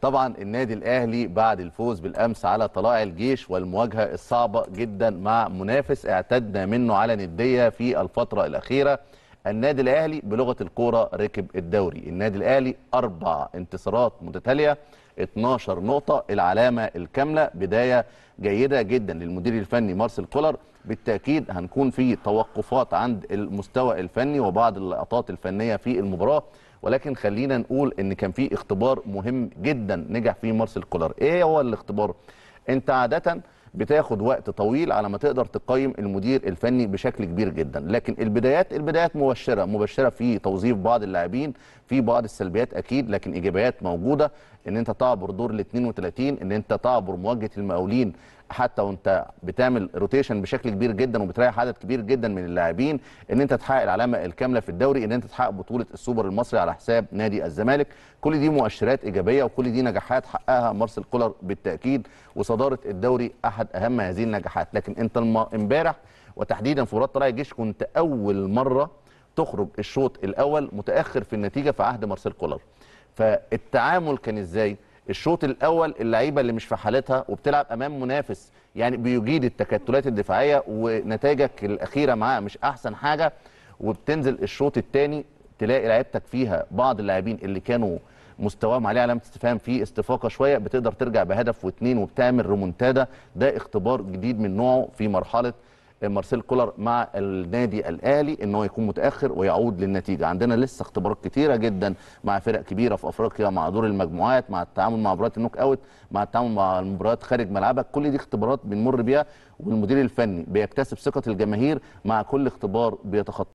طبعا النادي الاهلي بعد الفوز بالامس على طلائع الجيش والمواجهه الصعبه جدا مع منافس اعتدنا منه على نديه في الفتره الاخيره النادي الاهلي بلغه الكوره ركب الدوري النادي الاهلي اربع انتصارات متتاليه 12 نقطه العلامه الكامله بدايه جيده جدا للمدير الفني مارسيل كولر بالتاكيد هنكون في توقفات عند المستوى الفني وبعض اللقطات الفنيه في المباراه ولكن خلينا نقول ان كان في اختبار مهم جدا نجح فيه مارسيل كولر ايه هو الاختبار انت عاده بتاخد وقت طويل على ما تقدر تقيم المدير الفني بشكل كبير جدا لكن البدايات البدايات مبشره مبشره في توظيف بعض اللاعبين في بعض السلبيات اكيد لكن ايجابيات موجوده ان انت تعبر دور ال 32 ان انت تعبر مواجهه المقاولين حتى وانت بتعمل روتيشن بشكل كبير جدا وبتريح عدد كبير جدا من اللاعبين ان انت تحقق العلامه الكامله في الدوري ان انت تحقق بطوله السوبر المصري على حساب نادي الزمالك كل دي مؤشرات ايجابيه وكل دي نجاحات حققها مارسيل كولر بالتاكيد وصداره الدوري احد اهم هذه النجاحات لكن انت امبارح وتحديدا في مباراه طلائع الجيش كنت اول مره تخرج الشوط الاول متاخر في النتيجه في عهد مارسيل كولر فالتعامل كان ازاي الشوط الاول اللعيبه اللي مش في حالتها وبتلعب امام منافس يعني بيجيد التكتلات الدفاعيه ونتائجك الاخيره معاه مش احسن حاجه وبتنزل الشوط الثاني تلاقي لعيبتك فيها بعض اللاعبين اللي كانوا مستواهم عليه علامه استفهام في استفاقه شويه بتقدر ترجع بهدف واثنين وبتعمل ريمونتادا ده اختبار جديد من نوعه في مرحله مارسيل كولر مع النادي الاهلي ان هو يكون متاخر ويعود للنتيجه عندنا لسه اختبارات كتيره جدا مع فرق كبيره في افريقيا مع دور المجموعات مع التعامل مع مباريات النوك اوت مع التعامل مع المباريات خارج ملعبك كل دي اختبارات بنمر بيها والمدير الفني بيكتسب ثقه الجماهير مع كل اختبار بيتخطى